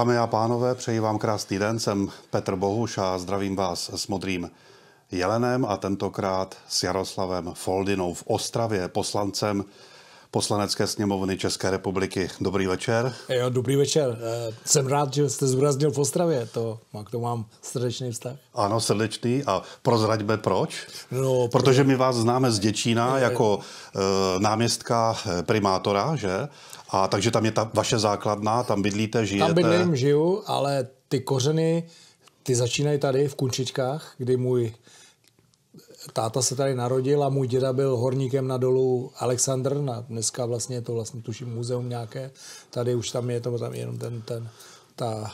Dámy a pánové, přeji vám krásný den. Jsem Petr Bohuš a zdravím vás s Modrým jelenem a tentokrát s Jaroslavem Foldinou v Ostravě, poslancem poslanecké sněmovny České republiky. Dobrý večer. Jo, dobrý večer. Eh, jsem rád, že jste zúraznil v Ostravě. To, k tomu mám srdečný vztah. Ano, srdečný. A prozraďme proč? No, Protože my vás známe z Děčína eh, jako eh, náměstka primátora, že? A takže tam je ta vaše základna, tam bydlíte, žijete. Tam bydlím, žiju, ale ty kořeny, ty začínají tady v Kunčičkách, kdy můj táta se tady narodil a můj děda byl horníkem na dolu Alexandr, na, dneska vlastně je to vlastně tuším muzeum nějaké, tady už tam je to tam jenom ten, ten ta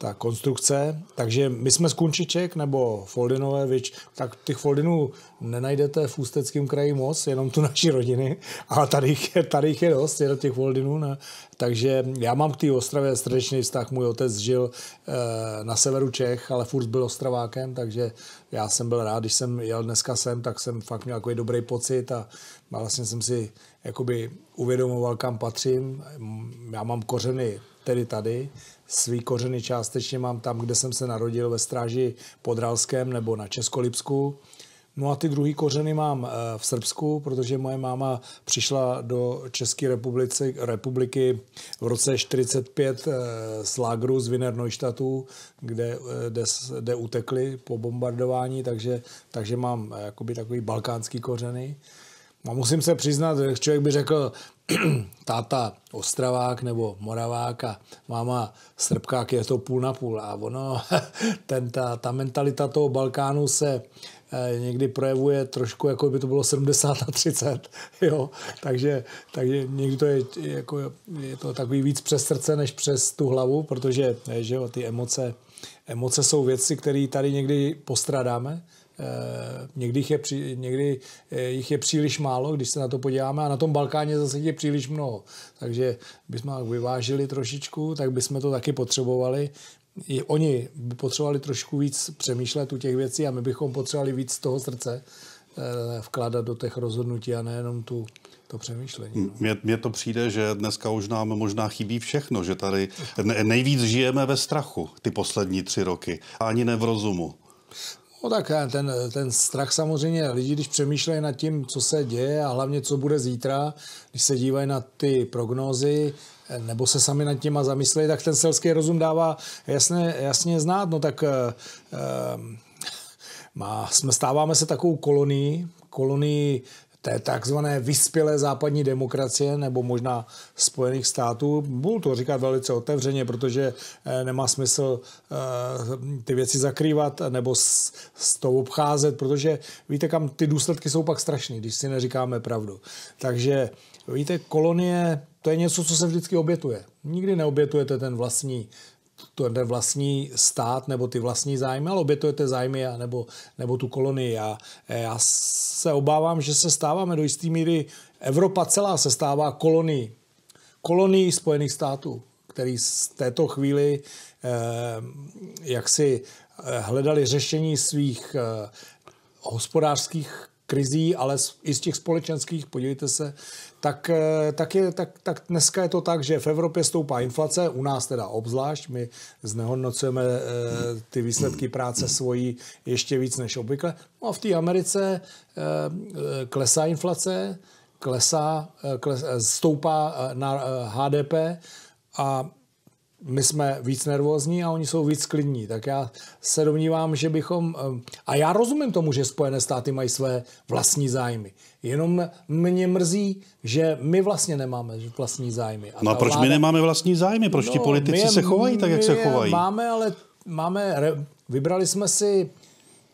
ta konstrukce. Takže my jsme z Kunčiček nebo Foldinové, vič, tak těch Foldinů nenajdete v Ústeckém kraji moc, jenom tu naší rodiny, ale tady jich je, tady jich je dost, je těch Foldinů. Ne? Takže já mám k té Ostravě srdečný vztah. Můj otec žil e, na severu Čech, ale furt byl Ostravákem, takže já jsem byl rád, když jsem jel dneska sem, tak jsem fakt měl takový dobrý pocit a vlastně jsem si jakoby uvědomoval, kam patřím. Já mám kořeny tedy tady. Svý kořeny částečně mám tam, kde jsem se narodil, ve stráži pod Ralském nebo na Českolipsku. No a ty druhý kořeny mám eh, v Srbsku, protože moje máma přišla do České republiky, republiky v roce 45 eh, z Lágru z Vinernojštatu, kde, eh, kde, kde utekli po bombardování, takže, takže mám jakoby takový balkánský kořeny. A musím se přiznat, že člověk by řekl táta Ostravák nebo Moravák a máma Srbkák, je to půl na půl. A ono, ten, ta, ta mentalita toho Balkánu se eh, někdy projevuje trošku, jako by to bylo 70 na 30. Jo? Takže, takže někdy to je, jako, je to takový víc přes srdce než přes tu hlavu, protože eh, že jo, ty emoce, emoce jsou věci, které tady někdy postradáme Eh, někdy jich, je při, někdy eh, jich je příliš málo, když se na to podíváme, a na tom Balkáně zase je příliš mnoho. Takže bychom vyvážili trošičku, tak bychom to taky potřebovali i oni by potřebovali trošku víc přemýšlet u těch věcí a my bychom potřebovali víc toho srdce eh, vkládat do těch rozhodnutí a nejenom tu, to přemýšlení. No. Mně, mně to přijde, že dneska už nám možná chybí všechno, že tady nejvíc žijeme ve strachu ty poslední tři roky, ani ne v rozumu. No tak ten, ten strach samozřejmě, lidi, když přemýšlejí nad tím, co se děje a hlavně, co bude zítra, když se dívají na ty prognózy, nebo se sami nad těma zamyslejí, tak ten selský rozum dává jasně, jasně znát. No tak eh, eh, má, jsme, stáváme se takovou kolonií, kolonii té takzvané vyspělé západní demokracie nebo možná Spojených států. Budu to říkat velice otevřeně, protože eh, nemá smysl eh, ty věci zakrývat nebo s, to tou obcházet, protože víte, kam ty důsledky jsou pak strašné, když si neříkáme pravdu. Takže víte, kolonie to je něco, co se vždycky obětuje. Nikdy neobětujete ten vlastní ten vlastní stát nebo ty vlastní zájmy, ale obětujete zájmy a nebo, nebo tu kolonii. a já se obávám, že se stáváme do jisté míry, Evropa celá se stává kolonii Kolonii Spojených států, který z této chvíli eh, jak si eh, hledali řešení svých eh, hospodářských krizí, ale i z těch společenských, podívejte se, tak, eh, tak, je, tak, tak dneska je to tak, že v Evropě stoupá inflace, u nás teda obzvlášť, my znehodnocujeme e, ty výsledky práce svojí ještě víc než obvykle. No a v té Americe e, klesá inflace, klesá, kles, stoupá na HDP a my jsme víc nervózní a oni jsou víc klidní. Tak já se domnívám, že bychom... Eh, a já rozumím tomu, že Spojené státy mají své vlastní zájmy. Jenom mě mrzí, že my vlastně nemáme vlastní zájmy. A no a proč vláda... my nemáme vlastní zájmy? Proč no, ti politici je, se chovají tak, jak se chovají? Máme, ale máme... Vybrali jsme si...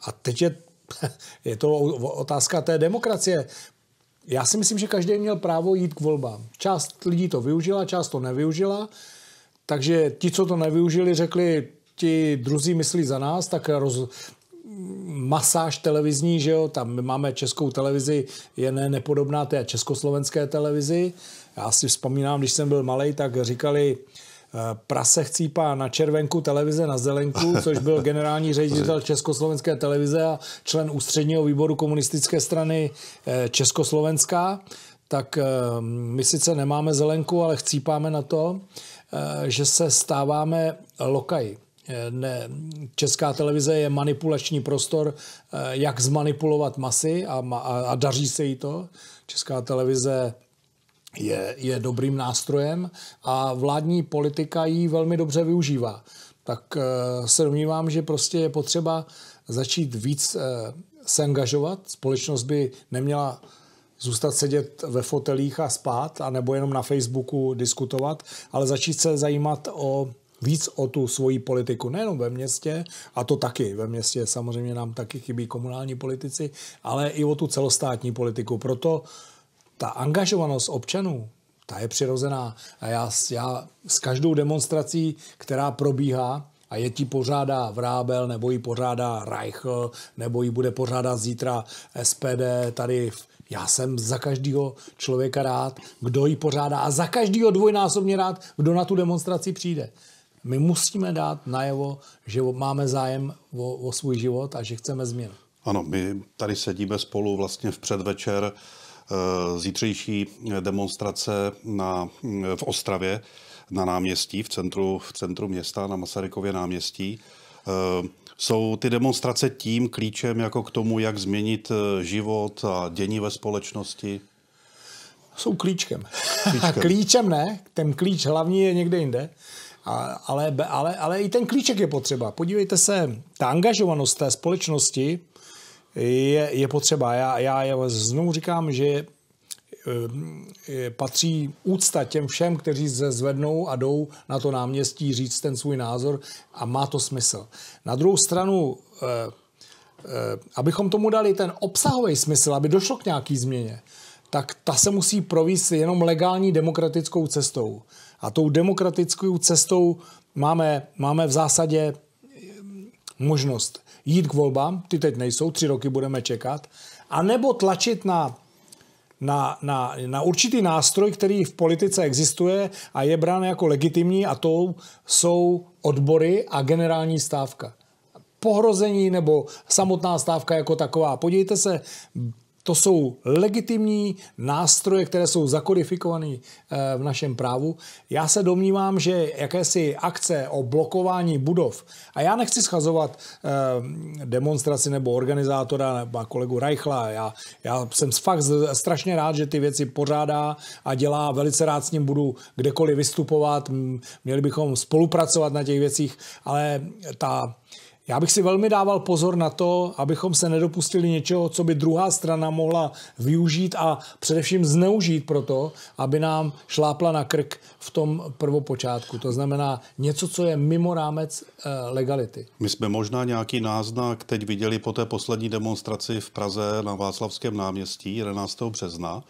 A teď je, je to otázka té demokracie. Já si myslím, že každý měl právo jít k volbám. Část lidí to využila, část to nevyužila. Takže ti, co to nevyužili, řekli, ti druzí myslí za nás, tak roz, masáž televizní, že jo, tam my máme českou televizi, je ne, nepodobná té československé televizi. Já si vzpomínám, když jsem byl malý, tak říkali, eh, prase chcípá na červenku, televize na zelenku, což byl generální ředitel Československé televize a člen ústředního výboru komunistické strany eh, československá tak eh, my sice nemáme zelenku, ale chcípáme na to, eh, že se stáváme lokaj. Eh, ne, česká televize je manipulační prostor, jak zmanipulovat masy a, a, a daří se jí to. Česká televize je, je dobrým nástrojem a vládní politika ji velmi dobře využívá. Tak se domnívám, že prostě je potřeba začít víc se angažovat. Společnost by neměla zůstat sedět ve fotelích a spát, anebo jenom na Facebooku diskutovat, ale začít se zajímat o víc o tu svoji politiku, nejenom ve městě, a to taky, ve městě samozřejmě nám taky chybí komunální politici, ale i o tu celostátní politiku. Proto ta angažovanost občanů, ta je přirozená. A já, já s každou demonstrací, která probíhá, a je ti pořádá Vrábel, nebo ji pořádá Reichl, nebo ji bude pořádat zítra SPD tady v já jsem za každého člověka rád, kdo ji pořádá a za každého dvojnásobně rád, kdo na tu demonstraci přijde. My musíme dát najevo, že máme zájem o, o svůj život a že chceme změnu. Ano, my tady sedíme spolu vlastně v předvečer eh, zítřejší demonstrace na, v Ostravě na náměstí, v centru, v centru města, na Masarykově náměstí. Eh, jsou ty demonstrace tím klíčem jako k tomu, jak změnit eh, život a dění ve společnosti? Jsou klíčkem. Klíčkem, klíčem ne, ten klíč hlavní je někde jinde. A, ale, ale, ale i ten klíček je potřeba. Podívejte se, ta angažovanost té společnosti je, je potřeba. Já, já, já znovu říkám, že Eh, patří úcta těm všem, kteří se zvednou a jdou na to náměstí říct ten svůj názor a má to smysl. Na druhou stranu, eh, eh, abychom tomu dali ten obsahový smysl, aby došlo k nějaký změně, tak ta se musí províst jenom legální demokratickou cestou. A tou demokratickou cestou máme, máme v zásadě možnost jít k volbám, ty teď nejsou, tři roky budeme čekat, a nebo tlačit na na, na, na určitý nástroj, který v politice existuje a je brán jako legitimní a to jsou odbory a generální stávka. Pohrození nebo samotná stávka jako taková. Podívejte se, to jsou legitimní nástroje, které jsou zakodifikované eh, v našem právu. Já se domnívám, že jakési akce o blokování budov, a já nechci schazovat eh, demonstraci nebo organizátora nebo kolegu Reichla, já, já jsem fakt strašně rád, že ty věci pořádá a dělá, velice rád s ním budu kdekoliv vystupovat, měli bychom spolupracovat na těch věcích, ale ta já bych si velmi dával pozor na to, abychom se nedopustili něčeho, co by druhá strana mohla využít a především zneužít pro to, aby nám šlápla na krk v tom prvopočátku. To znamená něco, co je mimo rámec eh, legality. My jsme možná nějaký náznak teď viděli po té poslední demonstraci v Praze na Václavském náměstí 11. března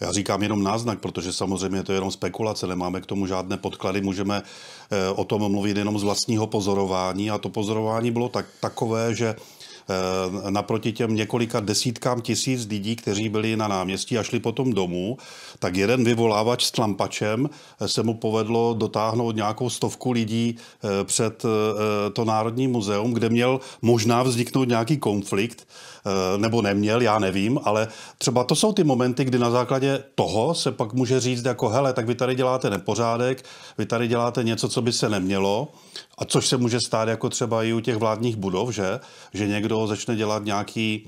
já říkám jenom náznak, protože samozřejmě to je jenom spekulace, nemáme k tomu žádné podklady, můžeme eh, o tom mluvit jenom z vlastního pozorování a to pozorování bylo tak, takové, že Eh, naproti těm několika desítkám tisíc lidí, kteří byli na náměstí a šli potom domů, tak jeden vyvolávač s tlampačem eh, se mu povedlo dotáhnout nějakou stovku lidí eh, před to Národní muzeum, kde měl možná vzniknout nějaký konflikt, nebo neměl, já nevím, ale třeba to jsou ty momenty, kdy na základě toho se pak může říct jako hele, tak vy tady děláte nepořádek, vy tady děláte něco, co by se nemělo, a což se může stát jako třeba i u těch vládních budov, že, že někdo začne dělat nějaký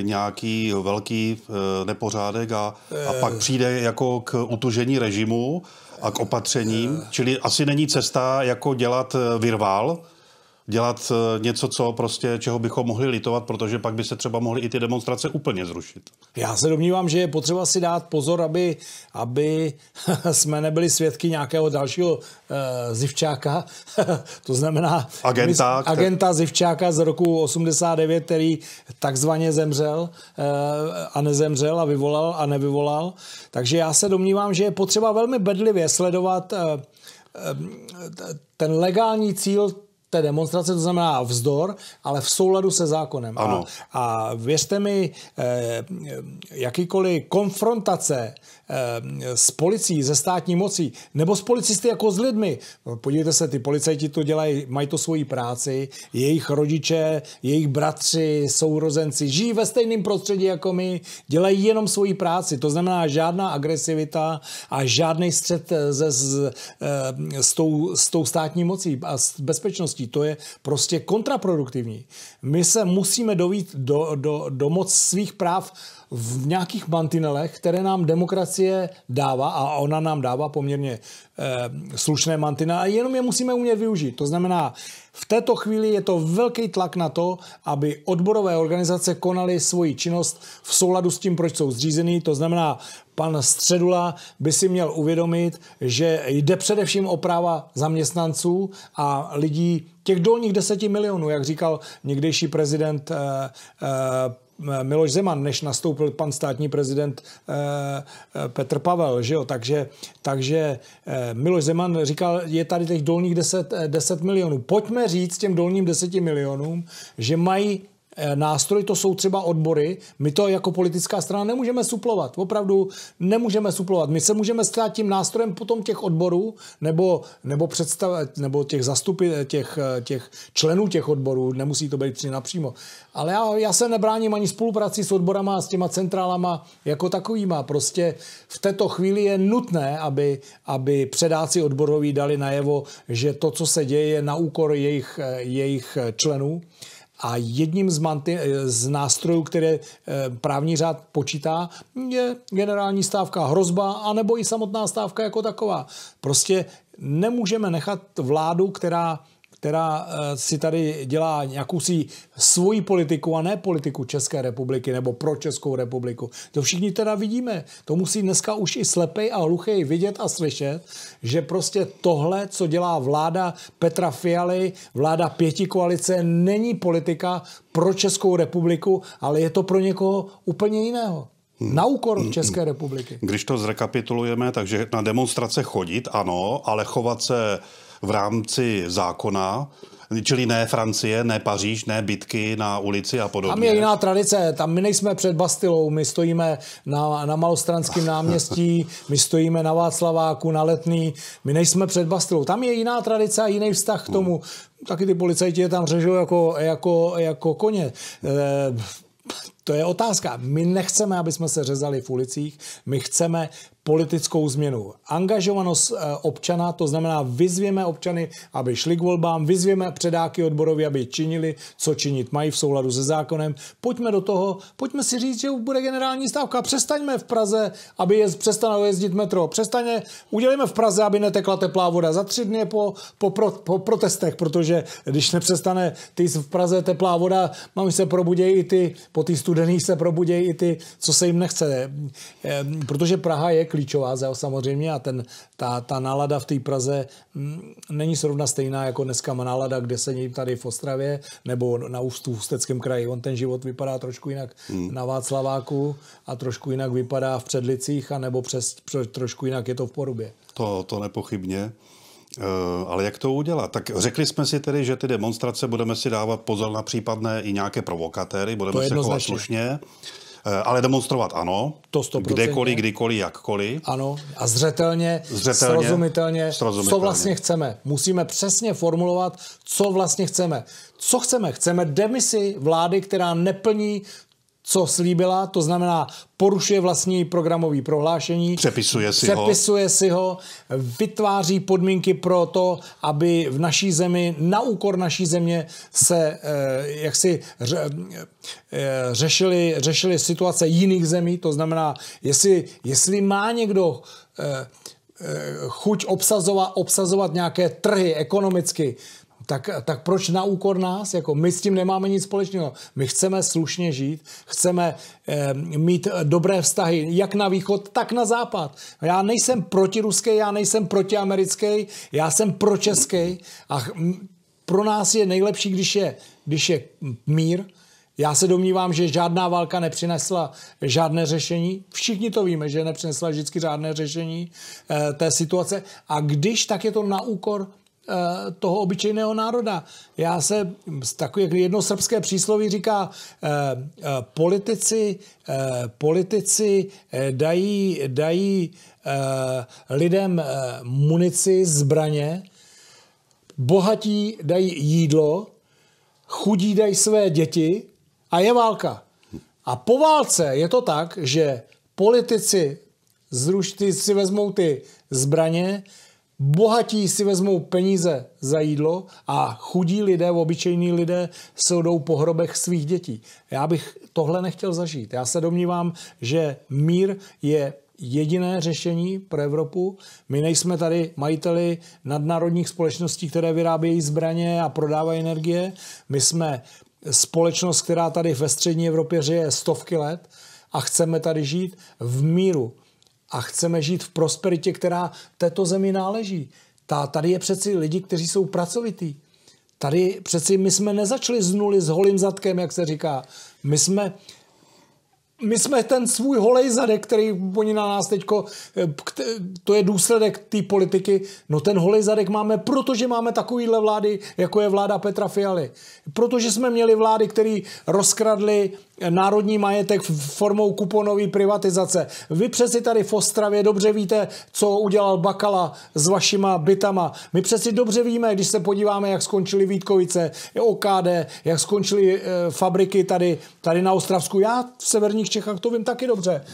nějaký velký eh, nepořádek a, a pak eh. přijde jako k utužení režimu a k opatřením. Eh. Čili asi není cesta jako dělat virvál, dělat eh, něco, co prostě, čeho bychom mohli litovat, protože pak by se třeba mohly i ty demonstrace úplně zrušit. Já se domnívám, že je potřeba si dát pozor, aby, aby jsme nebyli svědky nějakého dalšího uh, zivčáka, to znamená agenta, který... agenta zivčáka z roku 89, který takzvaně zemřel uh, a nezemřel a vyvolal a nevyvolal. Takže já se domnívám, že je potřeba velmi bedlivě sledovat uh, ten legální cíl té demonstrace, to znamená vzdor, ale v souladu se zákonem. Ano. A, a věřte mi, eh, jakýkoliv konfrontace eh, s policií, ze státní mocí, nebo s policisty jako s lidmi. Podívejte se, ty policajti to dělají, mají to svoji práci, jejich rodiče, jejich bratři, sourozenci, žijí ve stejném prostředí jako my, dělají jenom svoji práci. To znamená žádná agresivita a žádný střed eh, ze s, eh, s, tou, s tou státní mocí a s bezpečností společností. To je prostě kontraproduktivní. My se musíme dovít do, do, do moc svých práv v nějakých mantinelech, které nám demokracie dává a ona nám dává poměrně e, slušné mantinely a jenom je musíme umět využít. To znamená, v této chvíli je to velký tlak na to, aby odborové organizace konaly svoji činnost v souladu s tím, proč jsou zřízený. To znamená, pan Středula by si měl uvědomit, že jde především o práva zaměstnanců a lidí těch dolních deseti milionů, jak říkal někdejší prezident e, e, Eh, Miloš Zeman, než nastoupil pan státní prezident eh, eh, Petr Pavel, že jo? Takže, takže Miloš Zeman říkal, je tady těch dolních 10, 10 milionů. Pojďme říct těm dolním 10 milionům, že mají Eh, nástroj, to jsou třeba odbory. My to jako politická strana nemůžeme suplovat. Opravdu nemůžeme suplovat. My se můžeme stát tím nástrojem potom těch odborů nebo, nebo, představ, nebo těch zastupy, těch, eh, těch členů těch odborů. Nemusí to být tři napřímo. Ale já, já se nebráním ani spolupráci s odborama, s těma centrálama jako takovýma. Prostě v této chvíli je nutné, aby, aby předáci odboroví dali najevo, že to, co se děje, je na úkor jejich, eh, jejich členů. A jedním z, manty, eh, z nástrojů, které eh, právní řád počítá, je generální stávka hrozba, anebo i samotná stávka jako taková. Prostě nemůžeme nechat vládu, která která eh, si tady dělá nějakou si svoji politiku a ne politiku České republiky nebo pro Českou republiku. To všichni teda vidíme. To musí dneska už i slepej a hluchej vidět a slyšet, že prostě tohle, co dělá vláda Petra Fialy, vláda pěti koalice, není politika pro Českou republiku, ale je to pro někoho úplně jiného. Hmm. Na úkor hmm. České republiky. Když to zrekapitulujeme, takže na demonstrace chodit, ano, ale chovat se v rámci zákona, čili ne Francie, ne Paříž, ne bitky na ulici a podobně. Tam je jiná tradice, tam my nejsme před Bastilou, my stojíme na, na Malostranském náměstí, my stojíme na Václaváku, na Letný, my nejsme před Bastilou. Tam je jiná tradice a jiný vztah k tomu. Hmm. Taky ty policajti je tam řežou jako, jako, jako koně. E, to je otázka. My nechceme, aby jsme se řezali v ulicích, my chceme politickou změnu. Angažovanost eh, občana, to znamená vyzvěme občany, aby šli k volbám, vyzvěme předáky odborovi, aby činili, co činit mají v souladu se zákonem. Pojďme do toho, pojďme si říct, že bude generální stávka. Přestaňme v Praze, aby je přestalo jezdit metro. Přestaňme, udělejme v Praze, aby netekla teplá voda za tři dny po, po, pro, po protestech, protože když nepřestane ty v Praze teplá voda, mám se probudějí i ty, po ty studený se probudějí i ty, co se jim nechce. Eh, protože Praha je klíčová klíčová samozřejmě a ten, ta, ta nálada v té Praze m, mm, není srovna stejná jako dneska nálada, kde se něj tady v Ostravě nebo na Ústu v Ústeckém kraji. On ten život vypadá trošku jinak hmm. na Václaváku a trošku jinak vypadá v Předlicích a nebo přes, trošku jinak je to v Porubě. To, to nepochybně. Eh, ale jak to udělat? Tak řekli jsme si tedy, že ty demonstrace budeme si dávat pozor na případné i nějaké provokatéry, budeme se chovat slušně. Eh, ale demonstrovat ano. To 100%. Kdekoliv, kdykoliv, jakkoliv. Ano. A zřetelně, zřetelně srozumitelně, srozumitelně, co vlastně chceme. Musíme přesně formulovat, co vlastně chceme. Co chceme? Chceme demisi vlády, která neplní co slíbila, to znamená porušuje vlastní programové prohlášení. Přepisuje si přepisuje ho. si ho, vytváří podmínky pro to, aby v naší zemi, na úkor naší země se eh, jaksi ře, eh, řešili, řešili situace jiných zemí, to znamená, jestli, jestli má někdo eh, eh, chuť obsazovat, obsazovat nějaké trhy ekonomicky, tak, tak proč na úkor nás? Jako my s tím nemáme nic společného. My chceme slušně žít, chceme eh, mít eh, dobré vztahy jak na východ, tak na západ. Já nejsem proti ruské, já nejsem proti americké, já jsem pročeský a pro nás je nejlepší, když je, když je mír, já se domnívám, že žádná válka nepřinesla žádné řešení. Všichni to víme, že nepřinesla vždycky žádné řešení e, té situace. A když, tak je to na úkor Eh, toho obyčejného národa. Já se, takové jedno srbské přísloví říká, eh, eh, politici, politici dají, dají lidem munici, zbraně, bohatí dají jídlo, chudí dají své děti a je válka. A po válce je to tak, že politici zruš, si vezmou ty zbraně, Bohatí si vezmou peníze za jídlo a chudí lidé, obyčejní lidé, se jdou po hrobech svých dětí. Já bych tohle nechtěl zažít. Já se domnívám, že mír je jediné řešení pro Evropu. My nejsme tady majiteli nadnárodních společností, které vyrábějí zbraně a prodávají energie. My jsme společnost, která tady ve střední Evropě žije stovky let a chceme tady žít v míru a chceme žít v prosperitě, která této zemi náleží. Ta, tady je přeci lidi, kteří jsou pracovití. Tady přeci my jsme nezačali z nuly s holým zadkem, jak se říká. My jsme, my jsme ten svůj holej zadek, který oni na nás teďko, to je důsledek té politiky, no ten holej zadek máme, protože máme takovýhle vlády, jako je vláda Petra Fialy. Protože jsme měli vlády, které rozkradly národní majetek formou kuponové privatizace. Vy přeci tady v Ostravě dobře víte, co udělal Bakala s vašima bytama. My přeci dobře víme, když se podíváme, jak skončili Vítkovice, OKD, jak skončily e, fabriky tady, tady na Ostravsku. Já v severních Čechách to vím taky dobře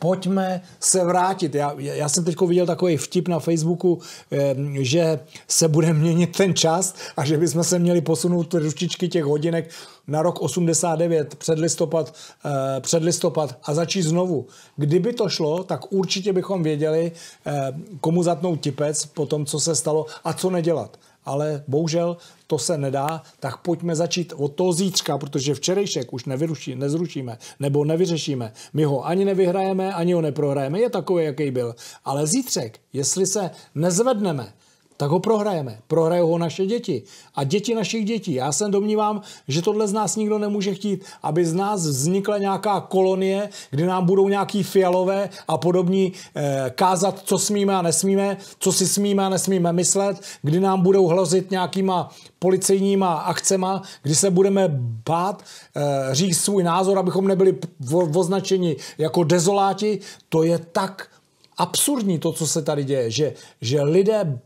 pojďme se vrátit. Já, já jsem teď viděl takový vtip na Facebooku, eh, že se bude měnit ten čas a že bychom se měli posunout trošičky těch hodinek na rok 89, před listopad, eh, před listopad a začít znovu. Kdyby to šlo, tak určitě bychom věděli, eh, komu zatnou tipec po tom, co se stalo a co nedělat ale bohužel to se nedá, tak pojďme začít od toho zítřka, protože včerejšek už nevyruší, nezrušíme nebo nevyřešíme. My ho ani nevyhrajeme, ani ho neprohrajeme, je takový, jaký byl. Ale zítřek, jestli se nezvedneme, tak ho prohrajeme. Prohrajou ho naše děti a děti našich dětí. Já se domnívám, že tohle z nás nikdo nemůže chtít, aby z nás vznikla nějaká kolonie, kde nám budou nějaký fialové a podobní eh, kázat, co smíme a nesmíme, co si smíme a nesmíme myslet, kdy nám budou hlozit nějakýma policejníma akcema, kdy se budeme bát eh, říct svůj názor, abychom nebyli v, označeni jako dezoláti. To je tak absurdní to, co se tady děje, že, že lidé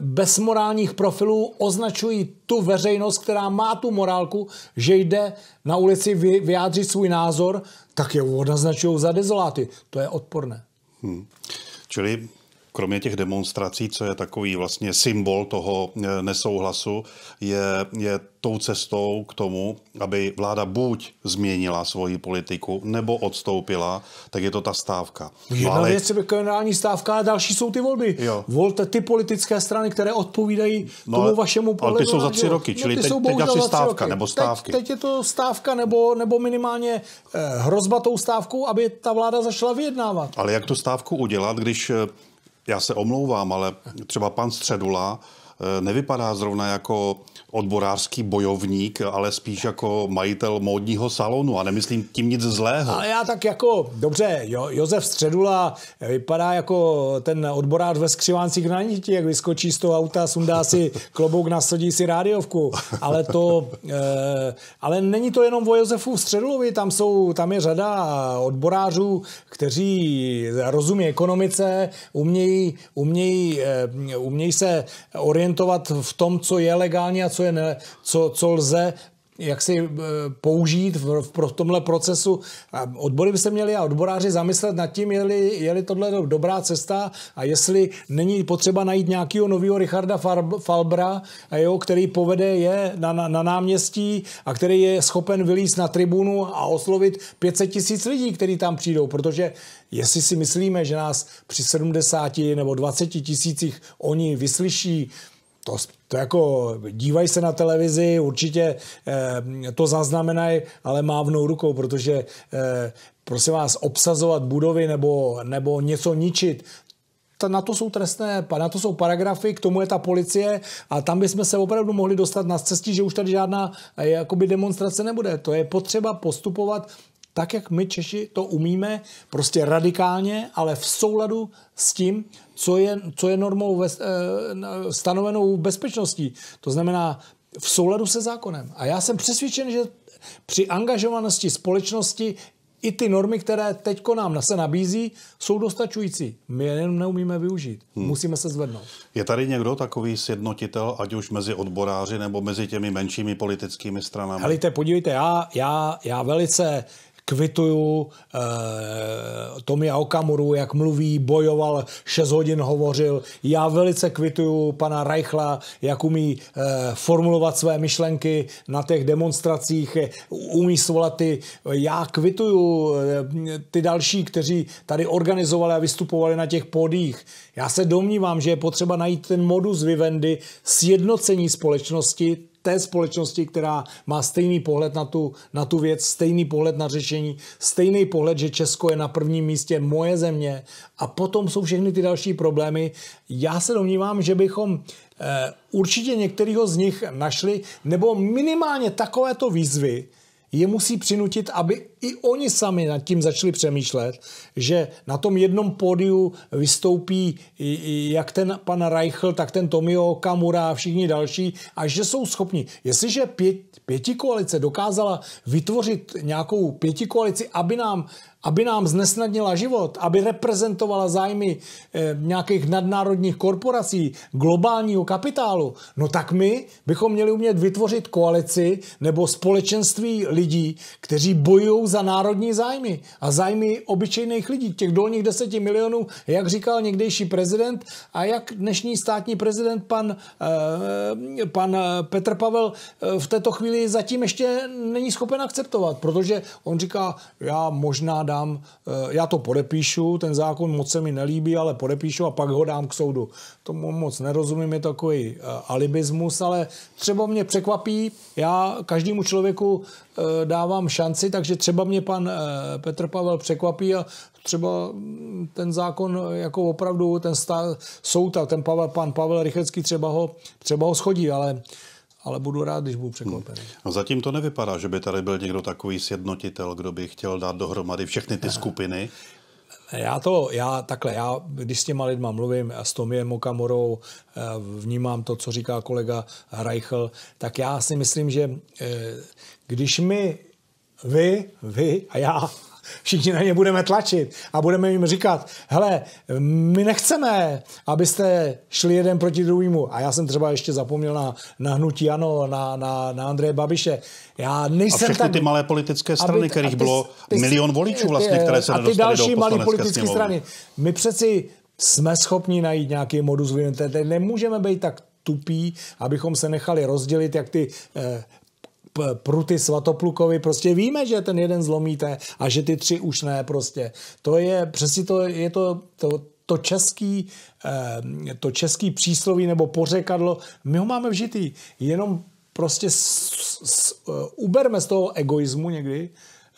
bez morálních profilů označují tu veřejnost, která má tu morálku, že jde na ulici vyjádřit svůj názor, tak je označují za dezoláty. To je odporné. Hmm. Čili kromě těch demonstrací, co je takový vlastně symbol toho eh, nesouhlasu, je, je tou cestou k tomu, aby vláda buď změnila svoji politiku, nebo odstoupila, tak je to ta stávka. Jedna Ale... věc je generální stávka a další jsou ty volby. Jo. Volte ty politické strany, které odpovídají no, tomu vašemu pohledu. Ale ty jsou za tři roky, no, čili no, teď, teď asi stávka roky. nebo stávky. Teď, teď je to stávka nebo, nebo minimálně eh, hrozba tou stávkou, aby ta vláda začala vyjednávat. Ale jak tu stávku udělat, když eh, já se omlouvám, ale třeba pan Středula Eh, nevypadá zrovna jako odborářský bojovník, ale spíš jako majitel módního salonu a nemyslím tím nic zlého. Ale já tak jako, dobře, jo, Josef Středula eh, vypadá jako ten odborář ve skřiváncích na niti, jak vyskočí z toho auta, sundá si klobouk, nasadí si rádiovku, ale to, e, ale není to jenom o Josefu Středulovi, tam, jsou, tam je řada odborářů, kteří rozumí ekonomice, umějí, umějí, umějí se orientovat orientovat v tom, co je legální a co, je ne, co, co lze jak si e, použít v, v tomhle procesu. Odbory by se měli a odboráři zamyslet nad tím, je-li, je-li tohle dobrá cesta a jestli není potřeba najít nějakého nového Richarda Falbra, jo, který povede je na, na, na náměstí a který je schopen vylíst na tribunu a oslovit 500 tisíc lidí, kteří tam přijdou, protože jestli si myslíme, že nás při 70 nebo 20 tisících oni vyslyší, to, to jako dívají se na televizi, určitě eh, to zaznamenají, ale mávnou rukou, protože eh, prosím vás, obsazovat budovy nebo, nebo něco ničit, ta, na to jsou trestné, na to jsou paragrafy, k tomu je ta policie a tam bychom se opravdu mohli dostat na cestí, že už tady žádná eh, jakoby demonstrace nebude. To je potřeba postupovat tak, jak my Češi to umíme, prostě radikálně, ale v souladu s tím, co je, co je normou ve, eh, stanovenou bezpečností. To znamená v souladu se zákonem. A já jsem přesvědčen, že při angažovanosti společnosti i ty normy, které teď nám se nabízí, jsou dostačující. My je jenom neumíme využít. Hmm. Musíme se zvednout. Je tady někdo takový sjednotitel, ať už mezi odboráři nebo mezi těmi menšími politickými stranami? Helejte, podívejte, já, já, já velice kvituju eh, Tomi Okamuru, jak mluví, bojoval, 6 hodin hovořil. Já velice kvituju pana Reichla, jak umí eh, formulovat své myšlenky na těch demonstracích, umí svolat ty. Já kvituju eh, ty další, kteří tady organizovali a vystupovali na těch podích. Já se domnívám, že je potřeba najít ten modus vivendi sjednocení společnosti, té společnosti, která má stejný pohled na tu, na tu věc, stejný pohled na řešení, stejný pohled, že Česko je na prvním místě moje země a potom jsou všechny ty další problémy. Já se domnívám, že bychom eh, určitě některého z nich našli, nebo minimálně takovéto výzvy je musí přinutit, aby i oni sami nad tím začali přemýšlet, že na tom jednom pódiu vystoupí jak ten pan Reichl, tak ten Tomio Kamura a všichni další a že jsou schopni. Jestliže pět, pěti koalice dokázala vytvořit nějakou pěti koalici, aby nám aby nám znesnadnila život, aby reprezentovala zájmy e, nějakých nadnárodních korporací, globálního kapitálu, no tak my bychom měli umět vytvořit koalici nebo společenství lidí, kteří bojují za za národní zájmy a zájmy obyčejných lidí, těch dolních deseti milionů, jak říkal někdejší prezident a jak dnešní státní prezident pan, eh, pan eh, Petr Pavel eh, v této chvíli zatím ještě není schopen akceptovat, protože on říká, já možná dám, já to podepíšu, ten zákon moc se mi nelíbí, ale podepíšu a pak ho dám k soudu. Tomu moc nerozumím, je takový alibismus, ale třeba mě překvapí, já každému člověku Eh, dávám šanci, takže třeba mě pan eh, Petr Pavel překvapí a třeba mm, ten zákon eh, jako opravdu, ten stá, souta, ten Pavel, pan Pavel Rychlecký třeba ho, třeba ho schodí, ale ale budu rád, když budu překvapený. Hmm. No, Zatím to nevypadá, že by tady byl někdo takový sjednotitel, kdo by chtěl dát dohromady všechny ty skupiny já to, já takhle, já když s těma lidma mluvím, s Tomiem Okamorou, eh, vnímám to, co říká kolega Reichel, tak já si myslím, že eh, když my, vy, vy a já Všichni na ně budeme tlačit a budeme jim říkat, hele, my nechceme, abyste šli jeden proti druhému. A já jsem třeba ještě zapomněl na, na hnutí Ano, na, na, na Andreje Babiše. Já nejsem a všechny tam, ty malé politické strany, aby, kterých ty, bylo ty, milion voličů vlastně, které se A ty další malé politické strany. My přeci jsme schopni najít nějaký modus vivendi. Nemůžeme být tak tupí, abychom se nechali rozdělit, jak ty eh, pruty Svatoplukovi, prostě víme, že ten jeden zlomíte a že ty tři už ne prostě. To je přesně to, je to, to, to český, eh, to český přísloví nebo pořekadlo, my ho máme vžitý, jenom prostě s, s, eh, uberme z toho egoismu někdy,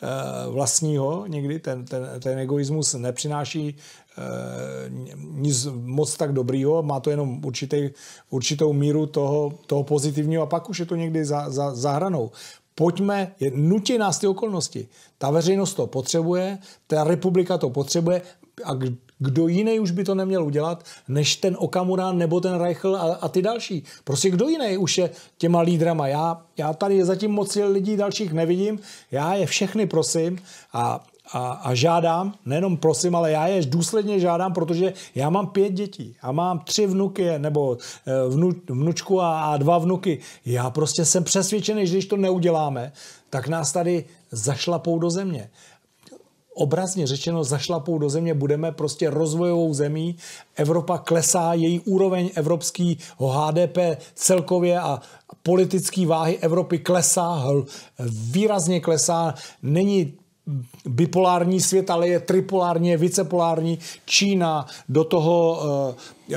eh, vlastního někdy, ten, ten, ten egoismus nepřináší Eh, nic moc tak dobrýho, má to jenom určitý, určitou míru toho, toho pozitivního a pak už je to někdy za, za, za hranou pojďme, je, nutí nás ty okolnosti. Ta veřejnost to potřebuje, ta republika to potřebuje a kdo jiný už by to neměl udělat, než ten Okamura nebo ten Reichl a, a ty další. Prostě kdo jiný už je těma lídrama. Já, já tady zatím moc lidí dalších nevidím, já je všechny prosím a a, a žádám, nejenom prosím, ale já je důsledně žádám, protože já mám pět dětí a mám tři vnuky nebo eh, vnu, vnučku a, a dva vnuky. Já prostě jsem přesvědčený, že když to neuděláme, tak nás tady zašlapou do země obrazně řečeno zašlapou do země, budeme prostě rozvojovou zemí. Evropa klesá, její úroveň evropského HDP celkově a politické váhy Evropy klesá, výrazně klesá. Není bipolární svět, ale je tripolární, je vicepolární. Čína, do toho e, eh, e,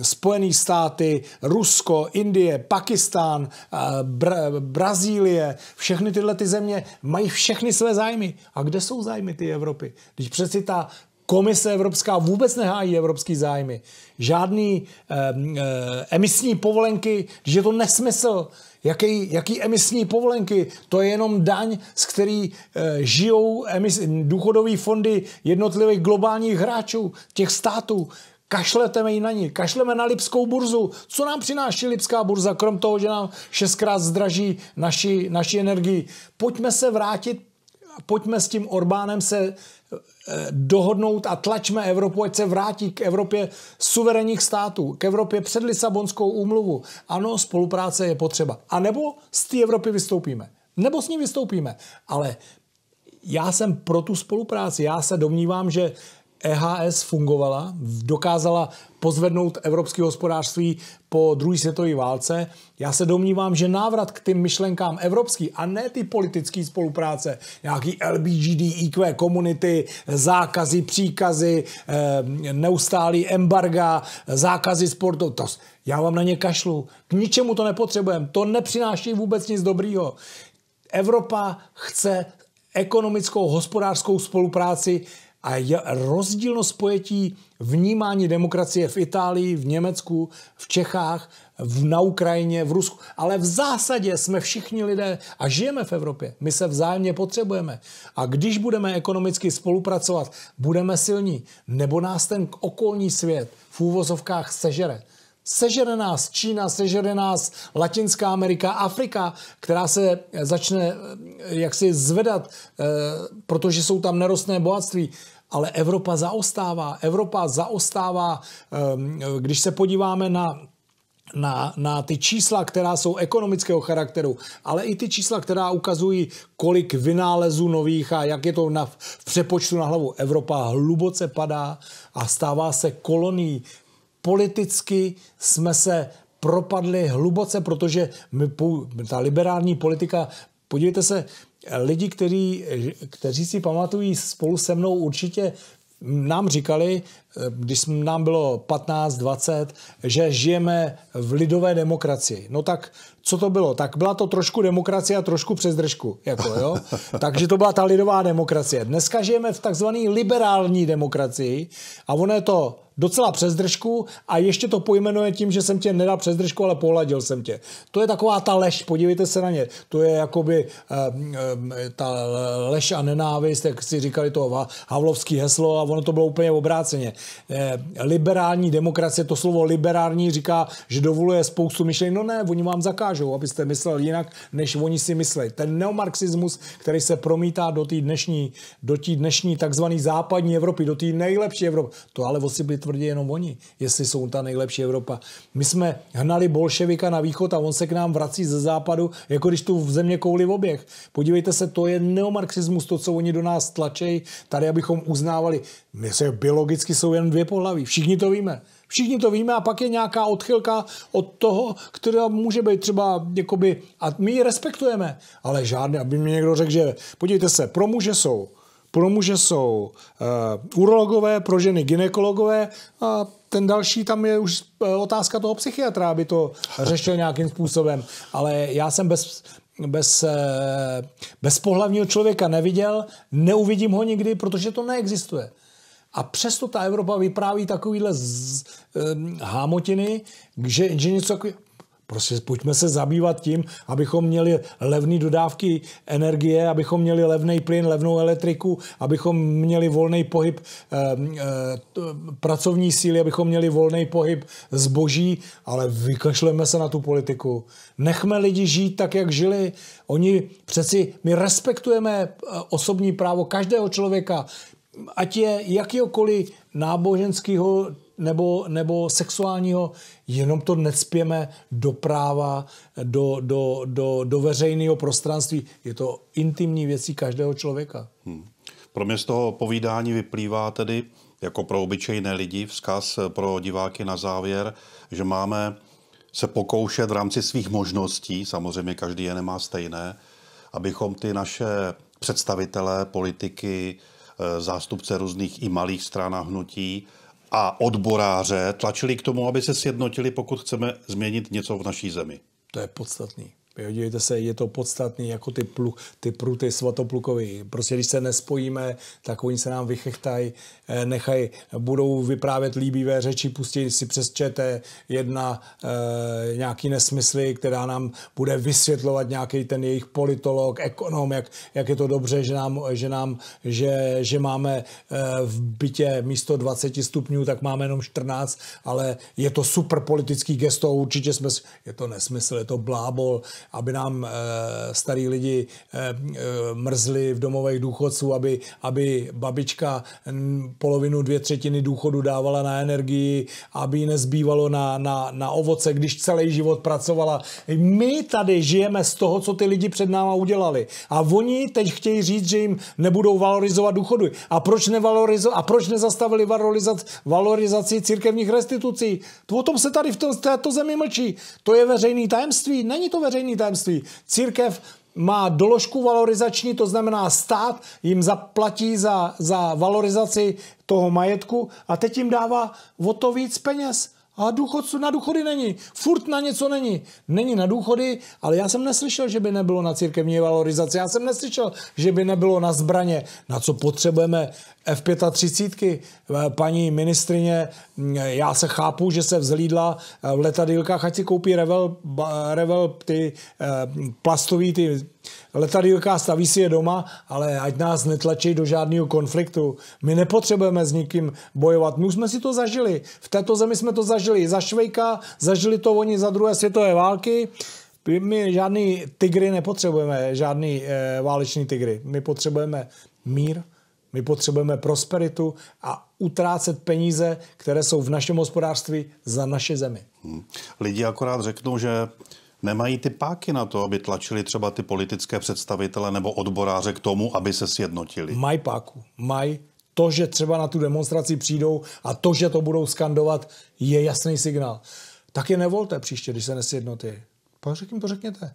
eh, Spojené státy, Rusko, Indie, Pakistán, e, Br- Brazílie, všechny tyhle ty země mají všechny své zájmy. A kde jsou zájmy ty Evropy? Když přeci ta Komise Evropská vůbec nehájí evropský zájmy. Žádný eh, eh, emisní povolenky, že je to nesmysl. Jaký, jaký emisní povolenky? To je jenom daň, z který eh, žijou emis, důchodové fondy jednotlivých globálních hráčů, těch států. Kašleteme ji na ní, kašleme na Lipskou burzu. Co nám přináší Lipská burza, krom toho, že nám šestkrát zdraží naši, naši energii? Pojďme se vrátit, pojďme s tím Orbánem se dohodnout a tlačme Evropu, ať se vrátí k Evropě suverénních států, k Evropě před Lisabonskou úmluvu. Ano, spolupráce je potřeba. A nebo z té Evropy vystoupíme. Nebo s ní vystoupíme. Ale já jsem pro tu spolupráci. Já se domnívám, že EHS fungovala, dokázala pozvednout evropské hospodářství po druhé světové válce. Já se domnívám, že návrat k těm myšlenkám evropský a ne ty politické spolupráce, nějaký LBGD, IQ, komunity, zákazy, příkazy, eh, neustálý embarga, zákazy sportu, to, já vám na ně kašlu. K ničemu to nepotřebujeme. To nepřináší vůbec nic dobrýho. Evropa chce ekonomickou, hospodářskou spolupráci a je rozdílnost pojetí vnímání demokracie v Itálii, v Německu, v Čechách, v, na Ukrajině, v Rusku. Ale v zásadě jsme všichni lidé a žijeme v Evropě. My se vzájemně potřebujeme. A když budeme ekonomicky spolupracovat, budeme silní. Nebo nás ten okolní svět v úvozovkách sežere. Sežere nás Čína, sežere nás Latinská Amerika, Afrika, která se začne eh, jaksi zvedat, eh, protože jsou tam nerostné bohatství. Ale Evropa zaostává. Evropa zaostává, ehm, když se podíváme na na, na ty čísla, která jsou ekonomického charakteru, ale i ty čísla, která ukazují, kolik vynálezů nových a jak je to na, v přepočtu na hlavu. Evropa hluboce padá a stává se kolonií politicky jsme se propadli hluboce, protože my, ta liberální politika, podívejte se, lidi, kteří, kteří si pamatují spolu se mnou určitě nám říkali, když nám bylo 15, 20, že žijeme v lidové demokracii. No tak co to bylo? Tak byla to trošku demokracie a trošku přezdržku. Jako, jo? Takže to byla ta lidová demokracie. Dneska žijeme v takzvané liberální demokracii a ono je to docela přezdržku a ještě to pojmenuje tím, že jsem tě nedal přezdržku, ale pohladil jsem tě. To je taková ta lež, podívejte se na ně. To je jakoby um, um, ta lež a nenávist, jak si říkali to havlovský heslo a ono to bylo úplně obráceně. Eh, liberální demokracie, to slovo liberální říká, že dovoluje spoustu myšlení. No ne, oni vám zakážou dokážou, abyste myslel jinak, než oni si myslí. Ten neomarxismus, který se promítá do té dnešní, do té dnešní takzvané západní Evropy, do té nejlepší Evropy, to ale o by tvrdí jenom oni, jestli jsou ta nejlepší Evropa. My jsme hnali bolševika na východ a on se k nám vrací ze západu, jako když tu v země kouli v oběh. Podívejte se, to je neomarxismus, to, co oni do nás tlačí, tady abychom uznávali. My se biologicky jsou jen dvě pohlaví, všichni to víme. Všichni to víme a pak je nějaká odchylka od toho, která může být třeba, jakoby, a my ji respektujeme, ale žádný, aby mi někdo řekl, že podívejte se, pro muže jsou pro muže jsou uh, urologové, pro ženy ginekologové a ten další tam je už eh, otázka toho psychiatra, aby to řešil nějakým způsobem. Ale já jsem bez, bez, eh, bez pohlavního člověka neviděl, neuvidím ho nikdy, protože to neexistuje. A přesto ta Evropa vypráví takovýhle z, um, hámotiny, že, že něco takové... Prostě pojďme se zabývat tím, abychom měli levné dodávky energie, abychom měli levný plyn, levnou elektriku, abychom měli volný pohyb e, t, pracovní síly, abychom měli volný pohyb zboží, ale vykašleme se na tu politiku. Nechme lidi žít tak, jak žili. Oni přeci, my respektujeme e, osobní právo každého člověka ať je jakýkoliv náboženského nebo, nebo sexuálního, jenom to necpěme do práva, do, do, do, do veřejného prostranství. Je to intimní věcí každého člověka. Hmm. Pro mě z toho povídání vyplývá tedy, jako pro obyčejné lidi, vzkaz pro diváky na závěr, že máme se pokoušet v rámci svých možností, samozřejmě každý je nemá stejné, abychom ty naše představitelé, politiky, Eh, zástupce různých i malých stran a hnutí a odboráře tlačili k tomu, aby se sjednotili, pokud chceme změnit něco v naší zemi. To je podstatný. Jo, dívejte se, je to podstatný jako ty, plu, ty pruty svatoplukový. Prostě když se nespojíme, tak oni se nám vychechtají, eh, nechají, budou vyprávět líbivé řeči, pustí si přes čete jedna e, nějaký nesmysly, která nám bude vysvětlovat nějaký ten jejich politolog, ekonom, jak, jak je to dobře, že nám, že, nám, že, že máme eh, v bytě místo 20 stupňů, tak máme jenom 14, ale je to super politický gesto, určitě jsme, je to nesmysl, je to blábol, aby nám eh, starý lidi eh, eh, mrzli v domovech důchodců, aby, aby babička polovinu, dvě třetiny důchodu dávala na energii, aby ji nezbývalo na, na, na ovoce, když celý život pracovala. My tady žijeme z toho, co ty lidi před náma udělali. A oni teď chtějí říct, že jim nebudou valorizovat důchody. A proč, nevalorizo- a proč nezastavili valorizaci, valorizaci církevních restitucí? O tom se tady v této zemi mlčí. To je veřejný tajemství. Není to veřejný tajemství. Církev má doložku valorizační, to znamená stát jim zaplatí za, za valorizaci toho majetku a teď jim dává o to víc peněz. A důchodců na důchody není. Furt na něco není. Není na důchody, ale já jsem neslyšel, že by nebylo na církevní valorizaci. Já jsem neslyšel, že by nebylo na zbraně. Na co potřebujeme F-35? Eh, paní ministrině, mm, já se chápu, že se vzlídla eh, v letadílkách, ať si koupí Revel, Revel ty eh, plastový ty Letadílka staví si je doma, ale ať nás netlačí do žádného konfliktu. My nepotřebujeme s nikým bojovat. My už jsme si to zažili. V této zemi jsme to zažili za Švejka, zažili to oni za druhé světové války. My žádný tygry nepotřebujeme, žádný e, váleční tygry. My potřebujeme mír, my potřebujeme prosperitu a utrácet peníze, které jsou v našem hospodářství za naše zemi. Hmm. Lidi akorát řeknou, že nemají ty páky na to, aby tlačili třeba ty politické představitele nebo odboráře k tomu, aby se sjednotili? Mají páku. Mají. To, že třeba na tu demonstraci přijdou a to, že to budou skandovat, je jasný signál. Tak je nevolte příště, když se nesjednotí. Pak řekněm to řekněte.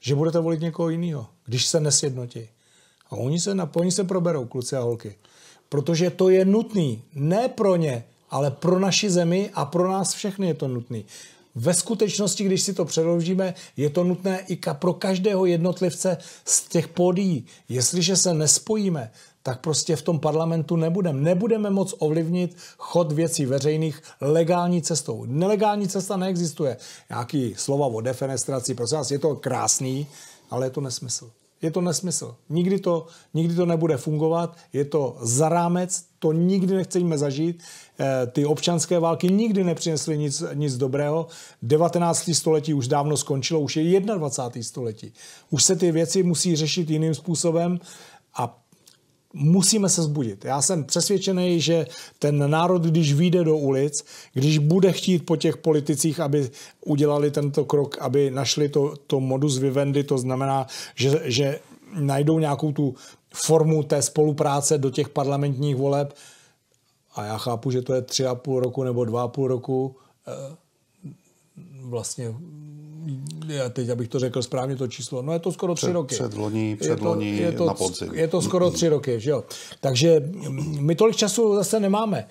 Že budete volit někoho jiného, když se nesjednotí. A oni se, na, oni se proberou, kluci a holky. Protože to je nutný. Ne pro ně, ale pro naši zemi a pro nás všechny je to nutný. Ve skutečnosti, když si to přeložíme, je to nutné i pro každého jednotlivce z těch podí. Jestliže se nespojíme, tak prostě v tom parlamentu nebudeme. Nebudeme moc ovlivnit chod věcí veřejných legální cestou. Nelegální cesta neexistuje. Nějaký slova o defenestraci, prosím vás, je to krásný, ale je to nesmysl. Je to nesmysl. Nikdy to, nikdy to nebude fungovat, je to za rámec, to nikdy nechceme zažít. E, ty občanské války nikdy nepřinesly nic, nic dobrého. 19. století už dávno skončilo, už je 21. století. Už se ty věci musí řešit jiným způsobem a musíme se zbudit. Já jsem přesvědčený, že ten národ, když vyjde do ulic, když bude chtít po těch politicích, aby udělali tento krok, aby našli to, to modus vivendi, to znamená, že, že najdou nějakou tu formu té spolupráce do těch parlamentních voleb. A já chápu, že to je tři a půl roku nebo dva a půl roku eh, vlastně já teď abych to řekl správně to číslo, no je to skoro tři před, roky. Před loni, před je to, loni je to, na podzim. Je to skoro tři roky, že jo. Takže mm, my tolik času zase nemáme.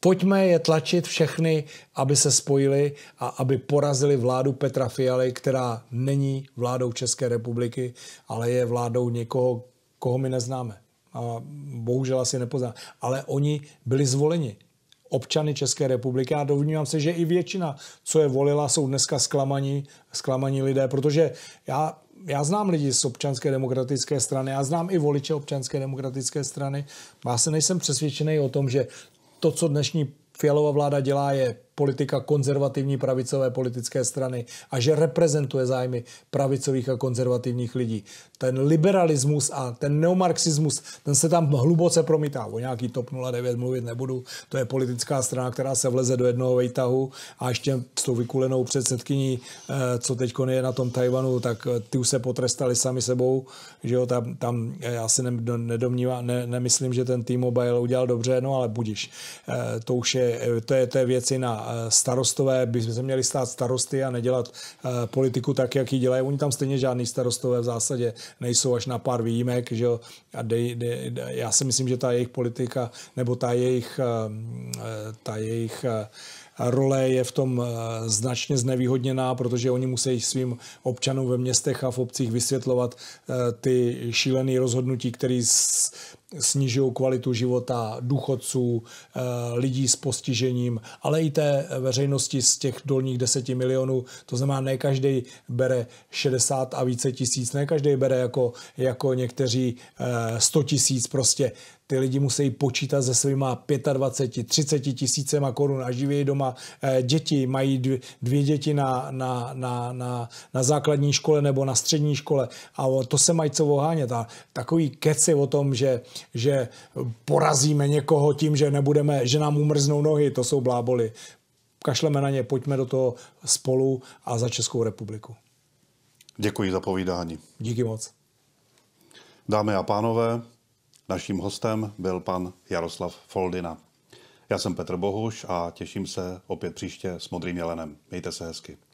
Pojďme je tlačit všechny, aby se spojili a aby porazili vládu Petra Fialy, která není vládou České republiky, ale je vládou někoho, koho my neznáme. A bohužel asi nepoznám. Ale oni byli zvoleni občany České republiky a domnívám se, že i většina, co je volila, jsou dneska zklamaní, zklamaní lidé, protože já já znám lidi z občanské demokratické strany, já znám i voliče občanské demokratické strany. Já se nejsem přesvědčený o tom, že to, co dnešní Fialová vláda dělá, je politika konzervativní pravicové politické strany a že reprezentuje zájmy pravicových a konzervativních lidí. Ten liberalismus a ten neomarxismus, ten se tam hluboce promítá. O nějaký TOP 09 mluvit nebudu, to je politická strana, která se vleze do jednoho vejtahu a ještě s tou vykulenou předsedkyní, eh, co teď je na tom Tajvanu, tak eh, ty už se potrestali sami sebou, že jo, tam, tam eh, já si nedomnívám, ne, nemyslím, že ten T-Mobile udělal dobře, no ale budiš. To už je, to je, to je věc jiná. Eh, starostové by se měli stát starosty a nedělat eh, politiku tak, jak ji dělají. Oni tam stejně žádný starostové v zásadě nejsou, až na pár výjimek. Že jo? A de, de, de, já si myslím, že ta jejich politika nebo ta jejich, eh, ta jejich role je v tom značně znevýhodněná, protože oni musí svým občanům ve městech a v obcích vysvětlovat ty šílené rozhodnutí, které snižují kvalitu života důchodců, eh, lidí s postižením, ale i té veřejnosti z těch dolních 10 milionů. To znamená, ne každý bere 60 a více tisíc, ne každý bere jako, jako někteří 100 eh, tisíc prostě ty lidi musí počítat se svýma 25, 30 tisícema korun a živí doma eh, děti, mají dvě, děti na, na, na, na, na základní škole nebo na střední škole a to se mají co ohánět. A takový keci o tom, že, že porazíme někoho tím, že nebudeme, že nám umrznou nohy, to jsou bláboli. Kašleme na ně, pojďme do toho spolu a za Českou republiku. Děkuji za povídání. Díky moc. Dámy a pánové, Naším hostem byl pan Jaroslav Foldina. Já jsem Petr Bohuš a těším se opět příště s Modrým jelenem. Mějte se hezky.